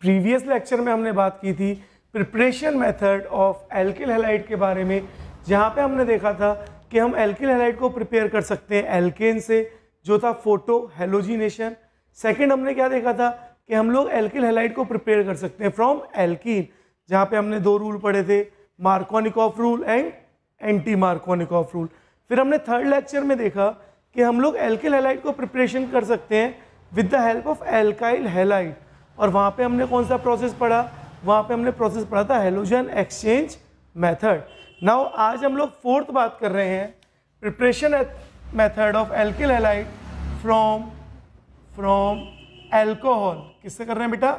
Previous lecture में हमने बात की थी preparation method of alkyl halide के बारे में जहाँ पे हमने देखा था कि हम एल्किल हेलाइट को प्रिपेयर कर सकते हैं एल्केन से जो था फोटो हेलोजिनेशन सेकेंड हमने क्या देखा था कि हम लोग एल्किल हेलाइट को प्रिपेयर कर सकते हैं फ्रॉम एल्किन जहाँ पे हमने दो रूल पढ़े थे Markovnikov of rule and anti Markovnikov of rule फिर हमने थर्ड लेक्चर में देखा कि हम लोग एल्किल हेलाइट को प्रिपरेशन कर सकते हैं with the help of alkyl halide और वहाँ पे हमने कौन सा प्रोसेस पढ़ा वहाँ पे हमने प्रोसेस पढ़ा था हेलोजन एक्सचेंज मेथड नाउ आज हम लोग फोर्थ बात कर रहे हैं preparation method of alkyl halide from from alcohol किससे कर रहे हैं बेटा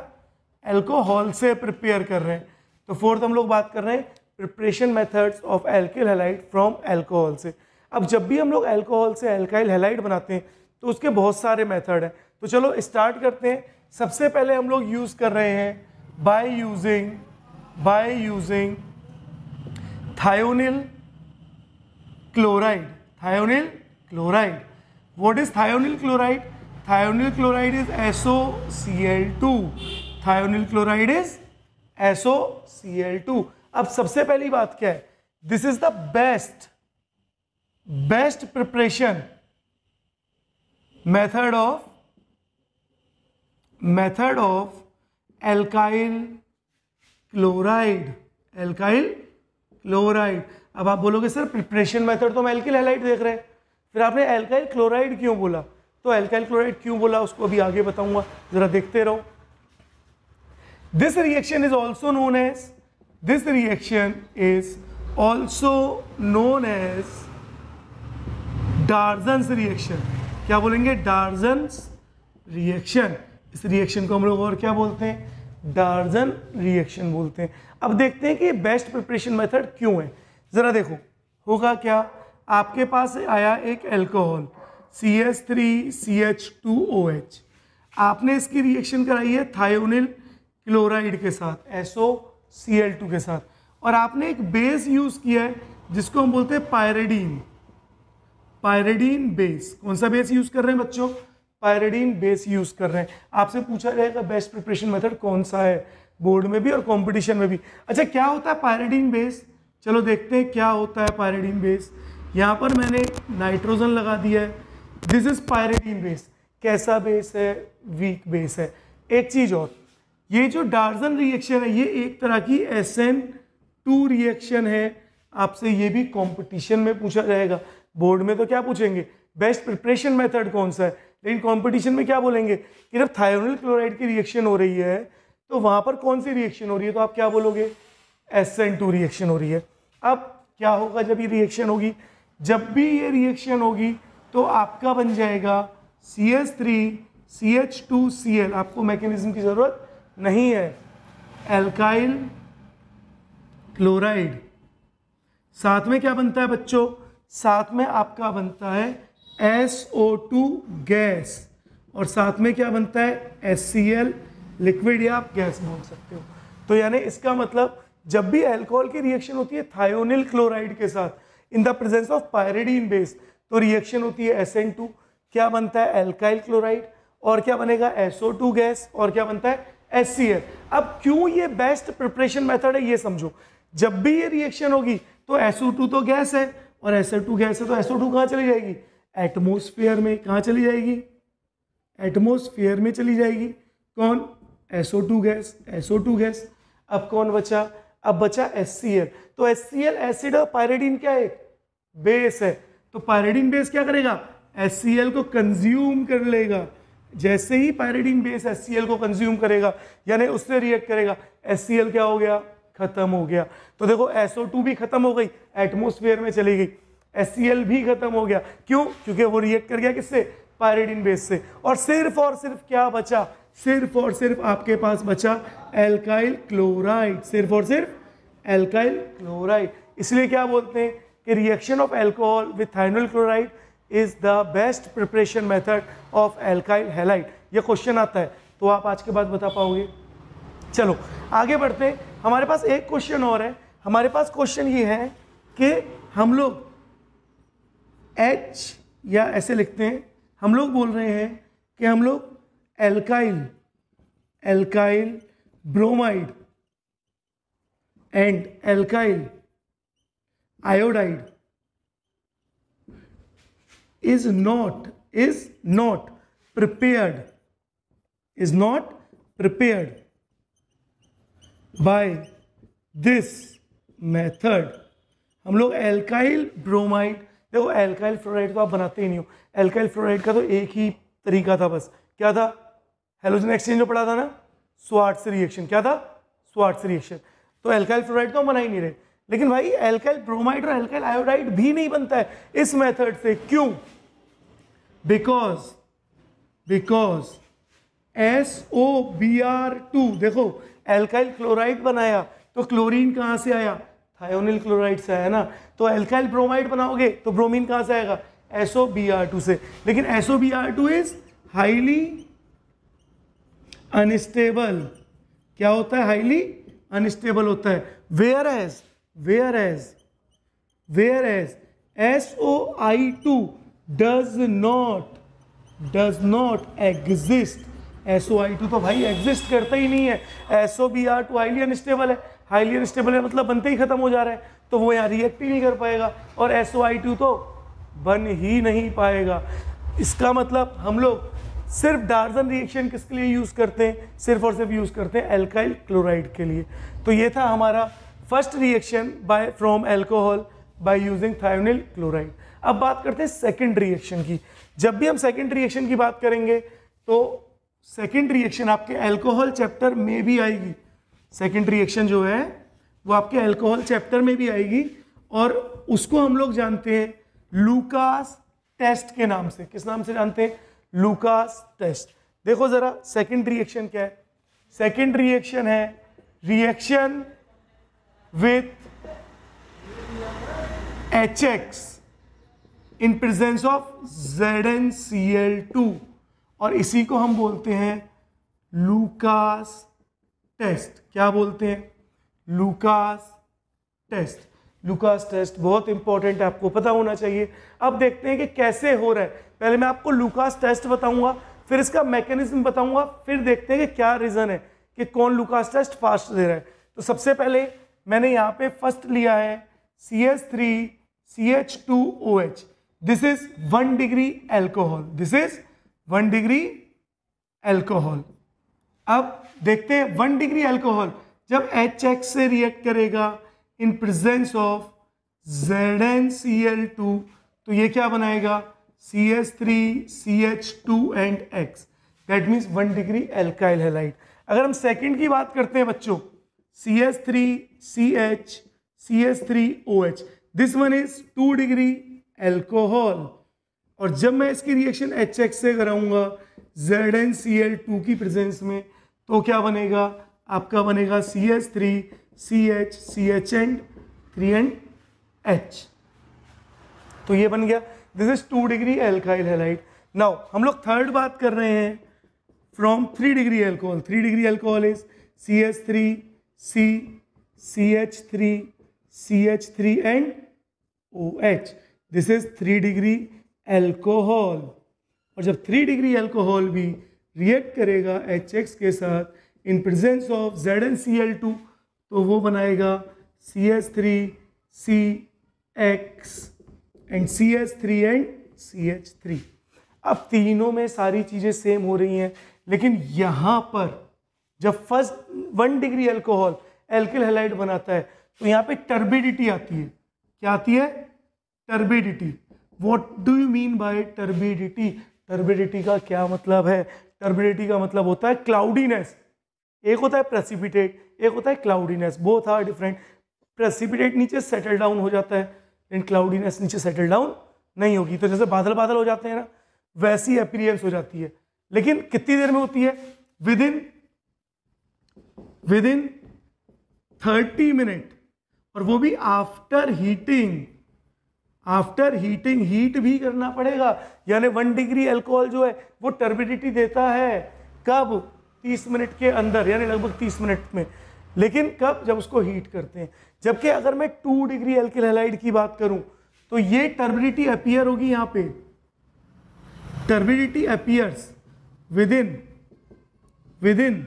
एल्कोहल से प्रिपेयर कर रहे हैं तो फोर्थ हम लोग बात कर रहे हैं preparation methods of alkyl halide from alcohol से अब जब भी हम लोग एल्कोहल से एल्काइल हेलाइट बनाते हैं तो उसके बहुत सारे मेथड हैं तो चलो स्टार्ट करते हैं सबसे पहले हम लोग यूज़ कर रहे हैं by using by using thionyl chloride thionyl chloride what is thionyl chloride thionyl chloride is SO C L two thionyl chloride is SO C L two अब सबसे पहली बात क्या है this is the best best preparation method of method of alkyl chloride alkyl chloride अब आप बोलोगे sir preparation method तो हम एल्किल हेलाइट देख रहे हैं फिर आपने एल्काइल क्लोराइड क्यों बोला तो एल्काइल क्लोराइड क्यों बोला उसको अभी आगे बताऊंगा जरा देखते रहो this reaction is also known as this reaction is also known as Darzens reaction क्या बोलेंगे डार्जन्स रिएक्शन इस रिएक्शन को हम लोग और क्या बोलते हैं डार्जन रिएक्शन बोलते हैं अब देखते हैं कि बेस्ट प्रिपरेशन मेथड क्यों है ज़रा देखो होगा क्या आपके पास आया एक alcohol C S three C H two O H आपने इसकी रिएक्शन कराई है थायोनिल क्लोराइड के साथ S O C L two के साथ और आपने एक बेस यूज़ किया है जिसको हम बोलते हैं पायरेडीन पायरेडीन बेस कौन सा बेस यूज़ कर रहे हैं बच्चों पायरेडीन बेस यूज़ कर रहे हैं आपसे पूछा जाएगा बेस्ट प्रिपरेशन मेथड कौन सा है बोर्ड में भी और कंपटीशन में भी अच्छा क्या होता है पायरेडीन बेस चलो देखते हैं क्या होता है पायरेडीन बेस यहाँ पर मैंने नाइट्रोजन लगा दिया है दिस इज़ पायरेडीन बेस कैसा बेस है वीक बेस है एक चीज़ और ये जो डार्जन रिएक्शन है ये एक तरह की एस एन टू रिएक्शन है आपसे ये भी कॉम्पिटिशन में पूछा जाएगा बोर्ड में तो क्या पूछेंगे बेस्ट प्रिपरेशन मेथड कौन सा है लेकिन कॉम्पिटिशन में क्या बोलेंगे कि जब थायरोनिल क्लोराइड की रिएक्शन हो रही है तो वहाँ पर कौन सी रिएक्शन हो रही है तो आप क्या बोलोगे एस एन टू रिएक्शन हो रही है अब क्या होगा जब ये रिएक्शन होगी जब भी ये रिएक्शन होगी तो आपका बन जाएगा C S three C H two C L आपको मैकेनिज्म की ज़रूरत नहीं है एल्काइल क्लोराइड साथ में क्या बनता है बच्चों साथ में आपका बनता है एस ओ टू गैस और साथ में क्या बनता है एस सी एल लिक्विड या आप गैस बोल सकते हो तो यानी इसका मतलब जब भी अल्कोहल की रिएक्शन होती है थायोनिल क्लोराइड के साथ in the presence of pyridine base तो रिएक्शन होती है टू क्या बनता है एल्काइल क्लोराइड और क्या बनेगा टू गैस और क्या बनता है एस सी एल अब क्यों ये बेस्ट प्रिपरेशन मेथड है ये समझो जब भी ये रिएक्शन होगी तो टू तो गैस है और टू गैस है तो टू कहाँ चली जाएगी एटमोसफियर में कहाँ चली जाएगी एटमोसफियर में चली जाएगी कौन SO two gas SO two gas अब कौन बचा अब बचा एल तो एल एसिड और पायरेडीन क्या है बेस है तो पायरेडीन बेस क्या करेगा एल को कंज्यूम कर लेगा जैसे ही पायरेडीन बेस एल को कंज्यूम करेगा यानी उससे रिएक्ट करेगा एल क्या हो गया खत्म हो गया तो देखो टू भी खत्म हो गई एटमोसफियर में चली गई एस e भी खत्म हो गया क्यों क्योंकि वो रिएक्ट कर गया किससे पायरेडिन बेस से और सिर्फ और सिर्फ क्या बचा सिर्फ और सिर्फ आपके पास बचा एल्काइल क्लोराइड सिर्फ और सिर्फ एल्काइल क्लोराइड इसलिए क्या बोलते हैं कि reaction of alcohol with thionyl chloride is the best preparation method of alkyl halide ये क्वेश्चन आता है तो आप आज के बाद बता पाओगे चलो आगे बढ़ते हैं हमारे पास एक क्वेश्चन और है हमारे पास क्वेश्चन ये है कि हम लोग एच या ऐसे लिखते हैं हम लोग बोल रहे हैं कि हम लोग alkyl alkyl bromide and alkyl iodide is not is not prepared is not prepared by this method हम लोग एल्काइल ब्रोमाइड देखो एल्काइल फ्लोराइड को आप बनाते ही नहीं हो एल्काइल फ्लोराइड का तो एक ही तरीका था बस क्या था हेलोजन एक्सचेंज में पढ़ा था ना स्वाट्स रिएक्शन क्या था स्वाट्स रिएक्शन तो एल्काइल फ्लोराइड तो हम बना ही नहीं रहे लेकिन भाई एल्काइल ब्रोमाइड और एल्काइल आयोडाइड भी नहीं बनता है इस मेथड से क्यों because because S O B R two देखो एल्काइल क्लोराइड बनाया तो क्लोरीन कहाँ से आया हाइओनिल क्लोराइड से है ना तो एल्काइल ब्रोमाइड बनाओगे तो ब्रोमीन कहाँ से आएगा S O B R two से लेकिन S O B R two is highly unstable क्या होता है हाईली अनस्टेबल होता है whereas whereas whereas S O I two does not does not exist S O I two तो भाई exist करता ही नहीं है S O B R two highly unstable है हाईली अनस्टेबल है मतलब बनते ही खत्म हो जा रहा है तो वो यहाँ रिएक्ट ही नहीं कर पाएगा और एस ओ आई टू तो बन ही नहीं पाएगा इसका मतलब हम लोग सिर्फ डार्जन रिएक्शन किसके लिए यूज़ करते हैं सिर्फ और सिर्फ यूज़ करते हैं एल्काइल क्लोराइड के लिए तो ये था हमारा first reaction by from alcohol by using thionyl chloride अब बात करते हैं सेकेंड रिएक्शन की जब भी हम सेकेंड रिएक्शन की बात करेंगे तो सेकेंड रिएक्शन आपके एल्कोहल चैप्टर में भी आएगी सेकेंड रिएक्शन जो है वो आपके एल्कोहल चैप्टर में भी आएगी और उसको हम लोग जानते हैं लूकास टेस्ट के नाम से किस नाम से जानते हैं लूकास टेस्ट देखो ज़रा सेकेंड रिएक्शन क्या है सेकेंड रिएक्शन है reaction with H X in presence of Z N C L two और इसी को हम बोलते हैं लूकास टेस्ट क्या बोलते हैं लूकास टेस्ट लूकास टेस्ट बहुत इंपॉर्टेंट है आपको पता होना चाहिए अब देखते हैं कि कैसे हो रहा है पहले मैं आपको लूकास टेस्ट बताऊंगा फिर इसका मैकेनिज्म बताऊंगा फिर देखते हैं कि क्या रीज़न है कि कौन लूकास टेस्ट फास्ट दे रहा है तो सबसे पहले मैंने यहाँ पे फर्स्ट लिया है C H three C H two O H this is one degree alcohol this is one degree alcohol अब देखते हैं वन डिग्री एल्कोहल जब एच एक्स से रिएक्ट करेगा in presence of Z N C L two तो ये क्या बनाएगा C H three C H two and X that means one degree alkyl halide अगर हम सेकेंड की बात करते हैं बच्चों C H three C H C H three O H this one is two degree alcohol और जब मैं इसकी रिएक्शन एच एक्स से कराऊंगा Z N C L two की प्रेजेंस में तो क्या बनेगा आपका बनेगा C H three C H C H and three and H तो ये बन गया this is two degree alkyl halide now हम लोग थर्ड बात कर रहे हैं from three degree alcohol three degree alcohol is C H three C C H three C H three and O H this is three degree alcohol और जब three degree alcohol भी react करेगा H X के साथ in presence of Z N C L two तो वो बनाएगा C S three C X and C S three and C H three अब तीनों में सारी चीज़ें सेम हो रही हैं लेकिन यहाँ पर जब first one degree alcohol alkyl halide बनाता है तो यहाँ पे टर्बिडिटी आती है क्या आती है turbidity what do you mean by turbidity turbidity का क्या मतलब है टर्बिडिटी का मतलब होता है क्लाउडीनेस एक होता है प्रेसिपिटेट एक होता है cloudiness both are different precipitate नीचे सेटल डाउन हो जाता है लेकिन क्लाउडीनेस नीचे सेटल डाउन नहीं होगी तो जैसे बादल बादल हो जाते हैं ना वैसी अपीरियंस हो जाती है लेकिन कितनी देर में होती है within within thirty minute और वो भी after heating after heating heat भी करना पड़ेगा यानी वन डिग्री अल्कोहल जो है वो टर्बिडिटी देता है कब तीस मिनट के अंदर यानी लगभग तीस मिनट में लेकिन कब जब उसको हीट करते हैं जबकि अगर मैं टू डिग्री एल्किलहलाइड की बात करूं तो ये टर्बिडिटी अपियर होगी यहाँ पे turbidity appears within within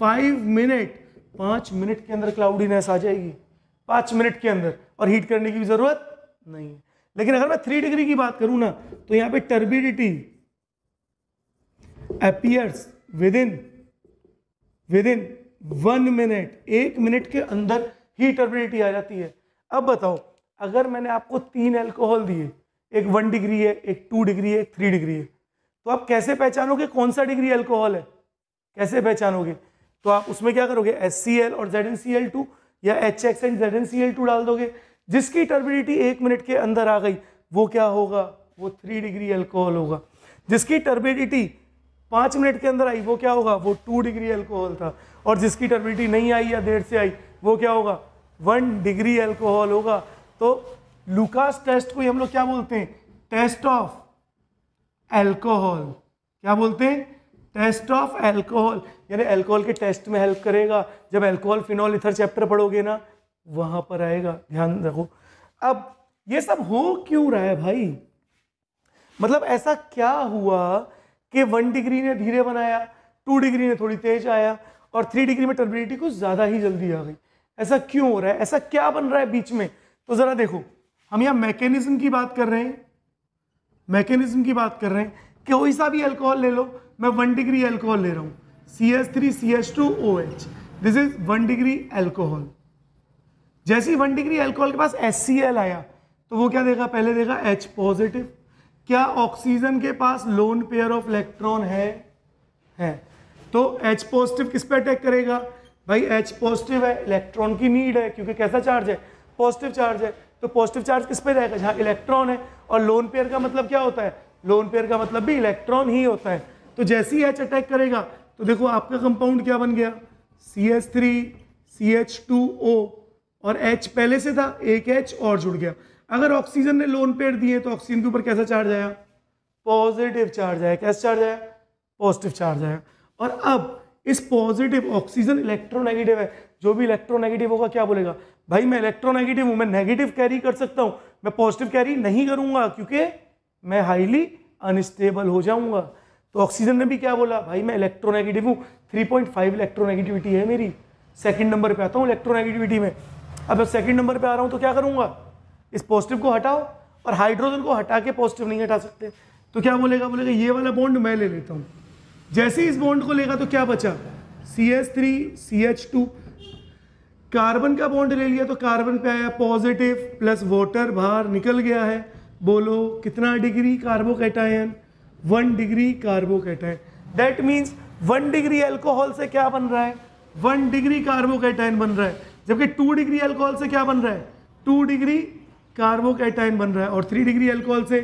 five minute पाँच मिनट के अंदर क्लाउडीनेस आ जाएगी पाँच मिनट के अंदर और हीट करने की भी ज़रूरत नहीं है लेकिन अगर मैं थ्री डिग्री की बात करूं ना तो यहां पे turbidity appears within within one minute एक मिनट के अंदर ही टर्बिडिटी आ जाती है अब बताओ अगर मैंने आपको तीन एल्कोहल दिए एक वन डिग्री है एक टू डिग्री है एक थ्री डिग्री है तो आप कैसे पहचानोगे कौन सा डिग्री एल्कोहल है कैसे पहचानोगे तो आप उसमें क्या करोगे एस और जेड या एच एंड जेड डाल दोगे जिसकी टर्बिडिटी एक मिनट के अंदर आ गई वो क्या होगा वो थ्री डिग्री अल्कोहल होगा जिसकी टर्बिडिटी पाँच मिनट के अंदर आई वो क्या होगा वो टू डिग्री अल्कोहल था और जिसकी टर्बिडिटी नहीं आई या देर से आई वो क्या होगा वन डिग्री अल्कोहल होगा तो लुकास टेस्ट को हम लोग क्या बोलते हैं टेस्ट ऑफ एल्कोहल क्या बोलते हैं टेस्ट ऑफ एल्कोहल यानी एल्कोहल के टेस्ट में हेल्प करेगा जब एल्कोहल फिनॉल इथर चैप्टर पढ़ोगे ना वहां पर आएगा ध्यान रखो अब ये सब हो क्यों रहा है भाई मतलब ऐसा क्या हुआ कि वन डिग्री ने धीरे बनाया टू डिग्री ने थोड़ी तेज आया और थ्री डिग्री में टर्बिडिटी कुछ ज़्यादा ही जल्दी आ गई ऐसा क्यों हो रहा है ऐसा क्या बन रहा है बीच में तो ज़रा देखो हम यहाँ मैकेनिज्म की बात कर रहे हैं मैकेनिज्म की बात कर रहे हैं कि कोई सा भी अल्कोहल ले लो मैं वन डिग्री अल्कोहल ले रहा हूँ C S three C S two O H this is one degree alcohol जैसे ही वन डिग्री एल्कोहल के पास एस आया तो वो क्या देगा पहले देगा एच पॉजिटिव क्या ऑक्सीजन के पास लोन पेयर ऑफ इलेक्ट्रॉन है है तो H पॉजिटिव किस पे अटैक करेगा भाई H पॉजिटिव है इलेक्ट्रॉन की नीड है क्योंकि कैसा चार्ज है पॉजिटिव चार्ज है तो पॉजिटिव चार्ज किस पे रहेगा जहाँ इलेक्ट्रॉन है और लोन पेयर का मतलब क्या होता है लोन पेयर का मतलब भी इलेक्ट्रॉन ही होता है तो जैसे ही एच अटैक करेगा तो देखो आपका कंपाउंड क्या बन गया C H three C H two O और एच पहले से था एक एच और जुड़ गया अगर ऑक्सीजन ने लोन पेयर दिए तो ऑक्सीजन के ऊपर कैसा चार्ज आया पॉजिटिव चार्ज आया कैसा चार्ज आया पॉजिटिव चार्ज आया और अब इस पॉजिटिव ऑक्सीजन इलेक्ट्रोनेगेटिव है जो भी इलेक्ट्रोनेगेटिव होगा क्या बोलेगा भाई मैं इलेक्ट्रोनेगेटिव हूँ मैं नेगेटिव कैरी कर सकता हूँ मैं पॉजिटिव कैरी नहीं करूँगा क्योंकि मैं हाईली अनस्टेबल हो जाऊँगा तो ऑक्सीजन ने भी क्या बोला भाई मैं इलेक्ट्रोनेगेटिव हूँ 3.5 इलेक्ट्रोनेगेटिविटी है मेरी सेकंड नंबर पे आता हूँ इलेक्ट्रोनेगेटिविटी में अब मैं सेकेंड नंबर पर आ रहा हूँ तो क्या करूँगा इस पॉजिटिव को हटाओ और हाइड्रोजन को हटा के पॉजिटिव नहीं हटा सकते तो क्या बोलेगा बोलेगा ये वाला बॉन्ड मैं ले लेता हूँ जैसे ही इस बॉन्ड को लेगा तो क्या बचा C H three C H two carbon का बॉन्ड ले लिया तो कार्बन पे आया पॉजिटिव प्लस वाटर बाहर निकल गया है बोलो कितना degree carbocation one degree carbocation that means one degree alcohol से क्या बन रहा है वन डिग्री कार्बोकेटायन बन रहा है जबकि टू डिग्री एल्कोहल से क्या बन रहा है टू डिग्री कार्बोकैटायन बन रहा है और थ्री डिग्री एल्कोहल से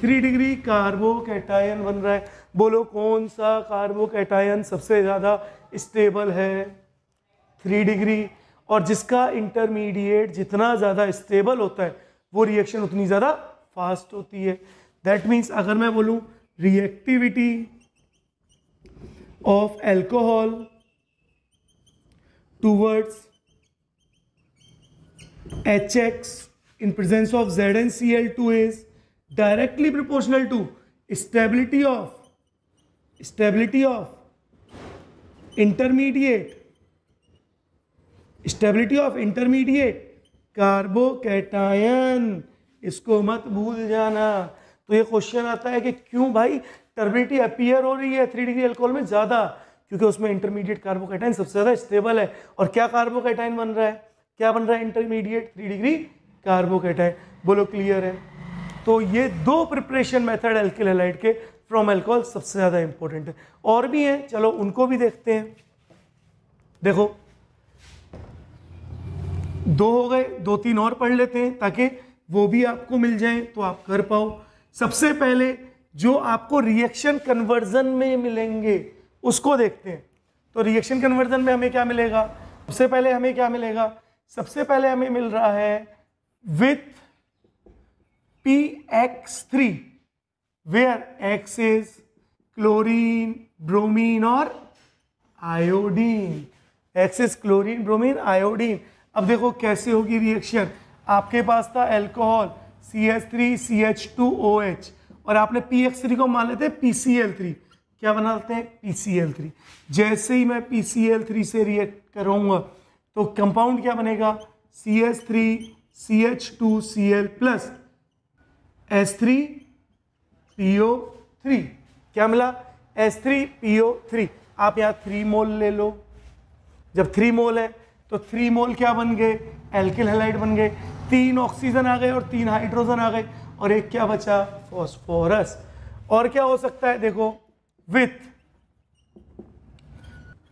थ्री डिग्री कार्बोकैटायन बन रहा है बोलो कौन सा कार्बोकैटायन सबसे ज़्यादा स्टेबल है थ्री डिग्री और जिसका इंटरमीडिएट जितना ज़्यादा स्टेबल होता है वो रिएक्शन उतनी ज़्यादा फास्ट होती है दैट मीन्स अगर मैं बोलूँ reactivity of alcohol towards H X in presence of Z N C L two is directly proportional to stability of stability of intermediate stability of intermediate carbocation इसको मत भूल जाना तो ये क्वेश्चन आता है कि क्यों भाई टर्बिलिटी अपियर हो रही है थ्री डिग्री एल्कोहल में ज़्यादा क्योंकि उसमें इंटरमीडिएट कार्बोकेटाइन सबसे ज़्यादा स्टेबल है और क्या कार्बोकेटाइन बन रहा है क्या बन रहा है इंटरमीडिएट थ्री डिग्री कार्बोकेटाइन बोलो क्लियर है तो ये दो प्रिपरेशन मेथड एल्किल के फ्रॉम एल्कोहल सबसे ज़्यादा इंपॉर्टेंट है और भी हैं चलो उनको भी देखते हैं देखो दो हो गए दो तीन और पढ़ लेते हैं ताकि वो भी आपको मिल जाए तो आप कर पाओ सबसे पहले जो आपको रिएक्शन कन्वर्जन में मिलेंगे उसको देखते हैं तो रिएक्शन कन्वर्जन में हमें क्या मिलेगा सबसे पहले हमें क्या मिलेगा सबसे पहले हमें मिल रहा है with P X three where X is chlorine bromine और iodine X is chlorine bromine iodine अब देखो कैसे होगी रिएक्शन आपके पास था alcohol C H three C H two O H और आपने पी एक्स थ्री को मान लेते हैं पी सी एल थ्री क्या बना लेते हैं पी सी एल थ्री जैसे ही मैं पी सी एल थ्री से रिएक्ट करूँगा तो कंपाउंड क्या बनेगा C S three C H two C L plus S three P O three क्या मिला S three P O three आप यहां थ्री मोल ले लो जब थ्री मोल है तो थ्री मोल क्या बन गए एल्किल हेलाइड बन गए तीन ऑक्सीजन आ गए और तीन हाइड्रोजन आ गए और एक क्या बचा फॉस्फोरस और क्या हो सकता है देखो विथ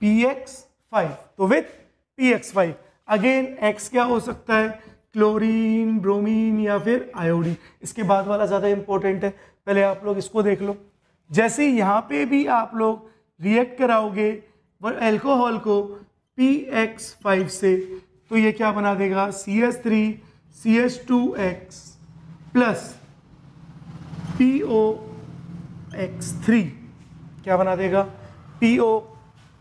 पी एक्स फाइव तो with P X Y again X क्या हो सकता है क्लोरीन ब्रोमीन या फिर आयोडीन इसके बाद वाला ज़्यादा इंपॉर्टेंट है पहले आप लोग इसको देख लो जैसे यहाँ पे भी आप लोग रिएक्ट कराओगे एल्कोहल को पी एक्स फाइव से तो ये क्या बना देगा C S three C S two X plus P O X three क्या बना देगा पी ओ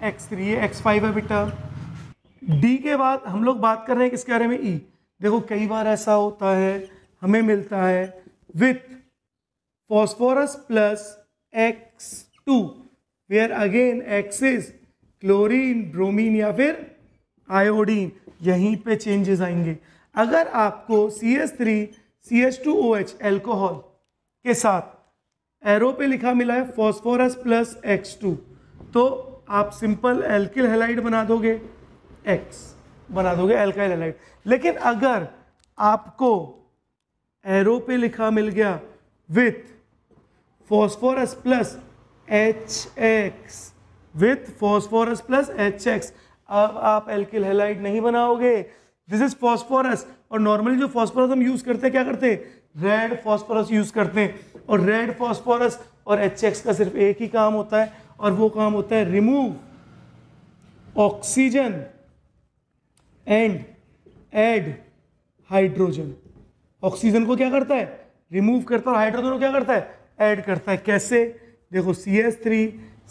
एक्स थ्री ये एक्स फाइव है बेटा डी के बाद हम लोग बात कर रहे हैं किसके बारे में ई e. देखो कई बार ऐसा होता है हमें मिलता है with phosphorus plus X two where again X is chlorine bromine या फिर आयोडीन यहीं पे चेंजेस आएंगे अगर आपको C S three C H two O H alcohol के साथ एरो पे लिखा मिला है फॉस्फोरस प्लस एक्स टू तो आप सिंपल एल्किल हेलाइड बना दोगे एक्स बना दोगे एल्काइल एलाइड लेकिन अगर आपको एरो पे लिखा मिल गया with phosphorus plus H X with phosphorus plus H X अब आप एल्किल हेलाइट नहीं बनाओगे दिस इज फॉस्फोरस और नॉर्मली जो फॉस्फोरस हम यूज़ करते हैं क्या करते हैं रेड फॉस्फोरस यूज़ करते हैं और रेड फॉस्फोरस और एच एक्स का सिर्फ एक ही काम होता है और वो काम होता है remove oxygen and add hydrogen oxygen को क्या करता है रिमूव करता है और हाइड्रोजन को क्या करता है ऐड करता है कैसे देखो C S three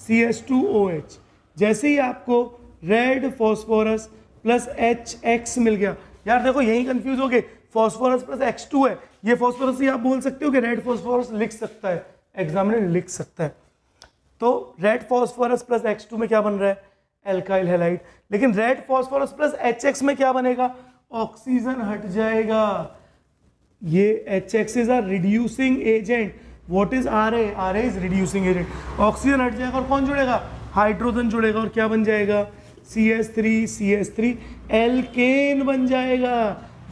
C S two O H जैसे ही आपको red phosphorus plus H X मिल गया यार देखो यही कंफ्यूज हो गए फॉस्फोरस प्लस एक्स टू है ये फॉस्फोरस ही आप बोल सकते हो कि रेड फॉस्फोरस लिख सकता है एग्जामिनर लिख सकता है तो red phosphorus plus X two में क्या बन रहा है एल्काइल हेलाइट लेकिन red phosphorus plus H X में क्या बनेगा ऑक्सीजन हट जाएगा ये H X is are reducing agent what is are a are a is reducing agent oxygen हट जाएगा और कौन जुड़ेगा हाइड्रोजन जुड़ेगा और क्या बन जाएगा C S three C S three alkane बन जाएगा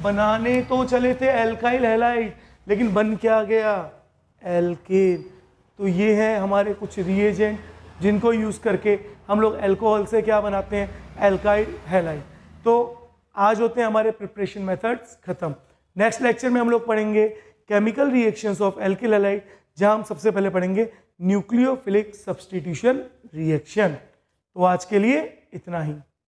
बनाने तो चले थे एल्काइल हेलाइट लेकिन बन क्या गया एल्केन तो ये है हमारे कुछ रिएजेंट जिनको यूज़ करके हम लोग एल्कोहल से क्या बनाते हैं एल्काइड हेलाइड तो आज होते हैं हमारे प्रिपरेशन मेथड्स ख़त्म नेक्स्ट लेक्चर में हम लोग पढ़ेंगे chemical reactions of alkyl halide जहाँ हम सबसे पहले पढ़ेंगे न्यूक्लियोफिलिक सब्सटीट्यूशन रिएक्शन तो आज के लिए इतना ही